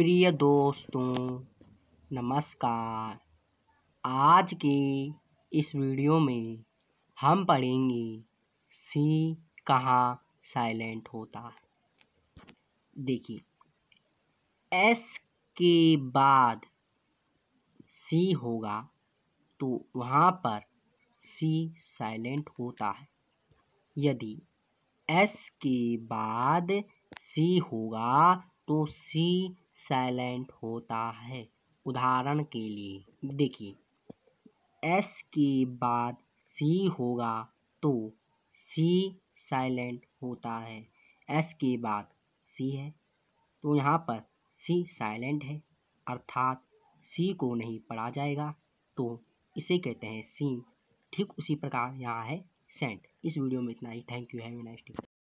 प्रिय दोस्तों नमस्कार आज के इस वीडियो में हम पढ़ेंगे सी कहाँ साइलेंट होता है देखिए एस के बाद सी होगा तो वहाँ पर सी साइलेंट होता है यदि एस के बाद सी होगा तो सी साइलेंट होता है उदाहरण के लिए देखिए एस के बाद सी होगा तो सी साइलेंट होता है एस के बाद सी है तो यहाँ पर सी साइलेंट है अर्थात सी को नहीं पढ़ा जाएगा तो इसे कहते हैं सी ठीक उसी प्रकार यहाँ है सेंट इस वीडियो में इतना ही thank you have nice day